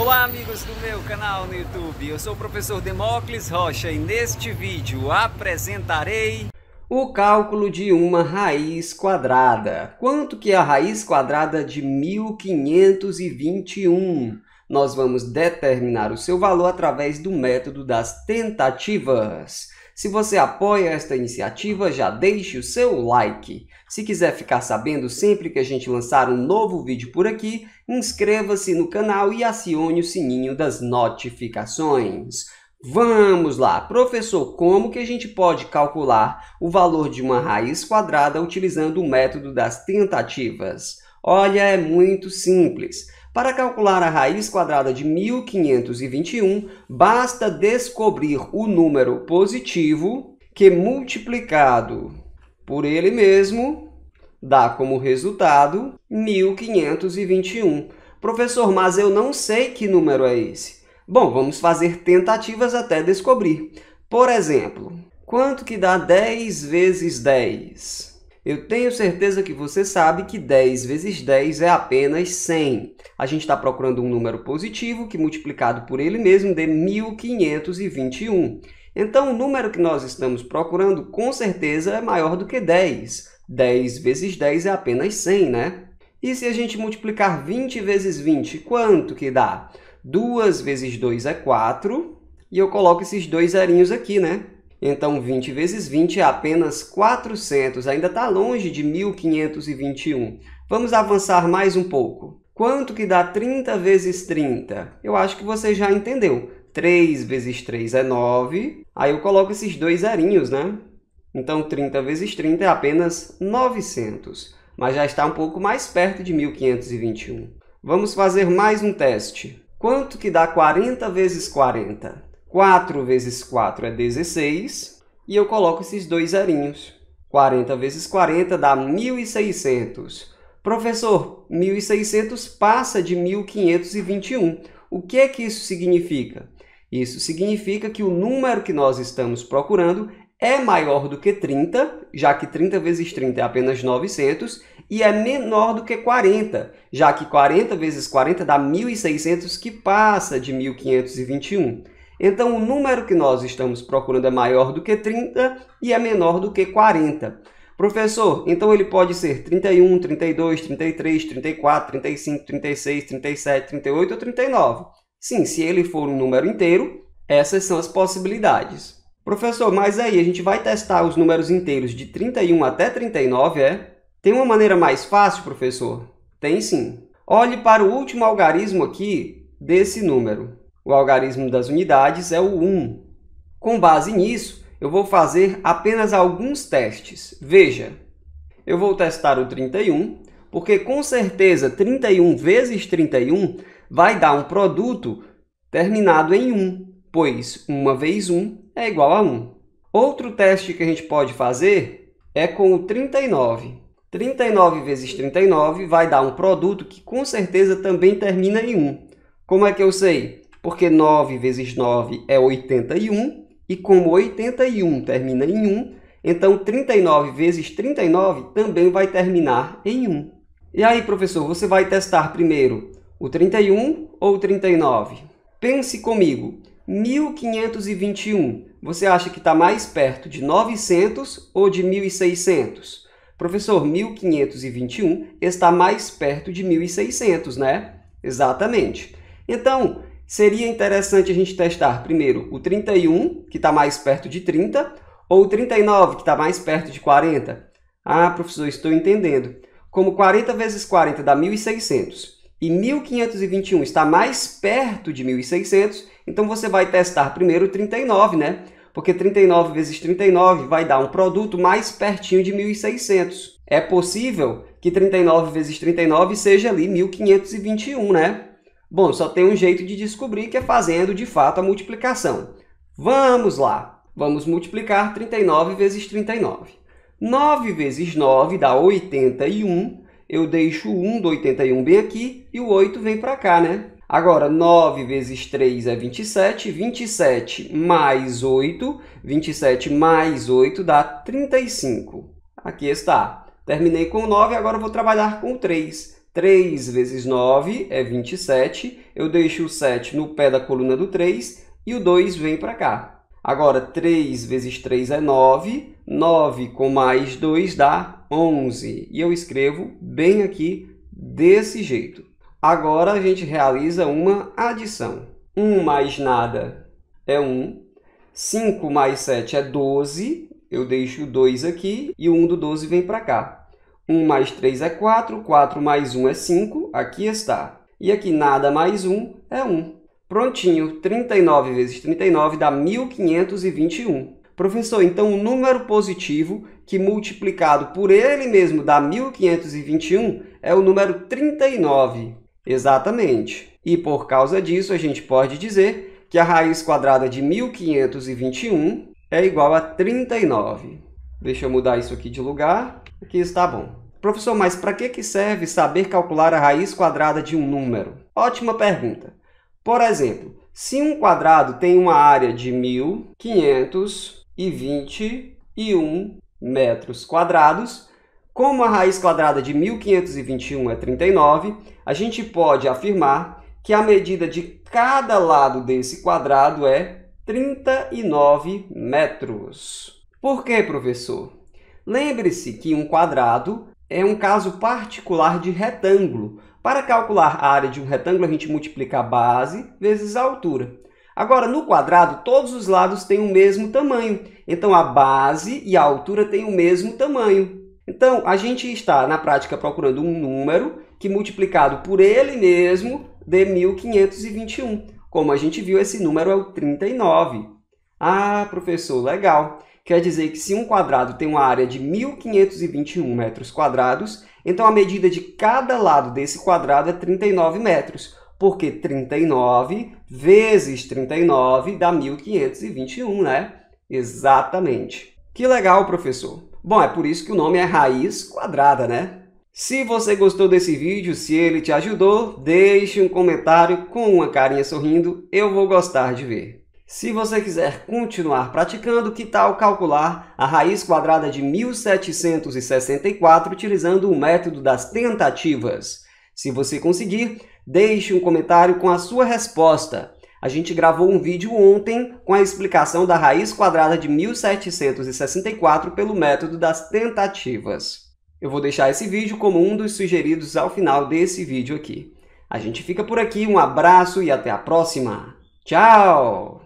Olá amigos do meu canal no YouTube, eu sou o professor Demócles Rocha e neste vídeo apresentarei o cálculo de uma raiz quadrada. Quanto que é a raiz quadrada de 1521? Nós vamos determinar o seu valor através do método das tentativas. Se você apoia esta iniciativa, já deixe o seu like. Se quiser ficar sabendo sempre que a gente lançar um novo vídeo por aqui, inscreva-se no canal e acione o sininho das notificações. Vamos lá, professor, como que a gente pode calcular o valor de uma raiz quadrada utilizando o método das tentativas? Olha, é muito simples. Para calcular a raiz quadrada de 1521, basta descobrir o número positivo que multiplicado por ele mesmo dá como resultado 1521. Professor, mas eu não sei que número é esse. Bom, vamos fazer tentativas até descobrir. Por exemplo, quanto que dá 10 vezes 10? Eu tenho certeza que você sabe que 10 vezes 10 é apenas 100. A gente está procurando um número positivo que, multiplicado por ele mesmo, dê 1521. Então, o número que nós estamos procurando, com certeza, é maior do que 10. 10 vezes 10 é apenas 100, né? E se a gente multiplicar 20 vezes 20, quanto que dá? 2 vezes 2 é 4, e eu coloco esses dois zerinhos aqui, né? Então, 20 vezes 20 é apenas 400, ainda está longe de 1521. Vamos avançar mais um pouco. Quanto que dá 30 vezes 30? Eu acho que você já entendeu. 3 vezes 3 é 9. Aí eu coloco esses dois zerinhos, né? Então, 30 vezes 30 é apenas 900, mas já está um pouco mais perto de 1521. Vamos fazer mais um teste. Quanto que dá 40 vezes 40? 4 vezes 4 é 16, e eu coloco esses dois zerinhos. 40 vezes 40 dá 1.600. Professor, 1.600 passa de 1.521. O que é que isso significa? Isso significa que o número que nós estamos procurando é maior do que 30, já que 30 vezes 30 é apenas 900, e é menor do que 40, já que 40 vezes 40 dá 1.600, que passa de 1.521. Então, o número que nós estamos procurando é maior do que 30 e é menor do que 40. Professor, então ele pode ser 31, 32, 33, 34, 35, 36, 37, 38 ou 39. Sim, se ele for um número inteiro, essas são as possibilidades. Professor, mas aí a gente vai testar os números inteiros de 31 até 39, é? Tem uma maneira mais fácil, professor? Tem sim. Olhe para o último algarismo aqui desse número. O algarismo das unidades é o 1. Com base nisso, eu vou fazer apenas alguns testes. Veja, eu vou testar o 31, porque com certeza 31 vezes 31 vai dar um produto terminado em 1, pois 1 vezes 1 é igual a 1. Outro teste que a gente pode fazer é com o 39. 39 vezes 39 vai dar um produto que com certeza também termina em 1. Como é que eu sei? porque 9 vezes 9 é 81, e como 81 termina em 1, então 39 vezes 39 também vai terminar em 1. E aí, professor, você vai testar primeiro o 31 ou o 39? Pense comigo, 1521, você acha que tá está mais perto de 900 ou de 1600? Professor, 1521 está mais perto de 1600, né? Exatamente. Então, seria interessante a gente testar primeiro o 31, que está mais perto de 30, ou o 39, que está mais perto de 40. Ah, professor, estou entendendo. Como 40 vezes 40 dá 1.600 e 1.521 está mais perto de 1.600, então você vai testar primeiro o 39, né? Porque 39 vezes 39 vai dar um produto mais pertinho de 1.600. É possível que 39 vezes 39 seja ali 1.521, né? Bom, só tem um jeito de descobrir que é fazendo de fato a multiplicação. Vamos lá! Vamos multiplicar 39 vezes 39. 9 vezes 9 dá 81. Eu deixo o 1 do 81 bem aqui e o 8 vem para cá, né? Agora, 9 vezes 3 é 27. 27 mais 8. 27 mais 8 dá 35. Aqui está. Terminei com o 9, agora vou trabalhar com o 3. 3 vezes 9 é 27. Eu deixo o 7 no pé da coluna do 3 e o 2 vem para cá. Agora, 3 vezes 3 é 9. 9 com mais 2 dá 11. E eu escrevo bem aqui desse jeito. Agora, a gente realiza uma adição. 1 mais nada é 1. 5 mais 7 é 12. Eu deixo o 2 aqui e o 1 do 12 vem para cá. 1 mais 3 é 4, 4 mais 1 é 5, aqui está. E aqui nada mais 1 é 1. Prontinho, 39 vezes 39 dá 1521. Professor, então o número positivo que multiplicado por ele mesmo dá 1521 é o número 39. Exatamente. E por causa disso, a gente pode dizer que a raiz quadrada de 1521 é igual a 39. Deixa eu mudar isso aqui de lugar. Aqui está bom. Professor, mas para que, que serve saber calcular a raiz quadrada de um número? Ótima pergunta. Por exemplo, se um quadrado tem uma área de 1521 metros quadrados, como a raiz quadrada de 1521 é 39, a gente pode afirmar que a medida de cada lado desse quadrado é 39 metros. Por que, professor? Lembre-se que um quadrado é um caso particular de retângulo. Para calcular a área de um retângulo, a gente multiplica a base vezes a altura. Agora, no quadrado, todos os lados têm o mesmo tamanho. Então, a base e a altura têm o mesmo tamanho. Então, a gente está, na prática, procurando um número que, multiplicado por ele mesmo, dê 1521. Como a gente viu, esse número é o 39. Ah, professor, legal. Quer dizer que se um quadrado tem uma área de 1.521 metros quadrados, então a medida de cada lado desse quadrado é 39 metros, porque 39 vezes 39 dá 1.521, né? Exatamente. Que legal, professor. Bom, é por isso que o nome é raiz quadrada, né? Se você gostou desse vídeo, se ele te ajudou, deixe um comentário com uma carinha sorrindo, eu vou gostar de ver. Se você quiser continuar praticando, que tal calcular a raiz quadrada de 1764 utilizando o método das tentativas? Se você conseguir, deixe um comentário com a sua resposta. A gente gravou um vídeo ontem com a explicação da raiz quadrada de 1764 pelo método das tentativas. Eu vou deixar esse vídeo como um dos sugeridos ao final desse vídeo aqui. A gente fica por aqui, um abraço e até a próxima! Tchau!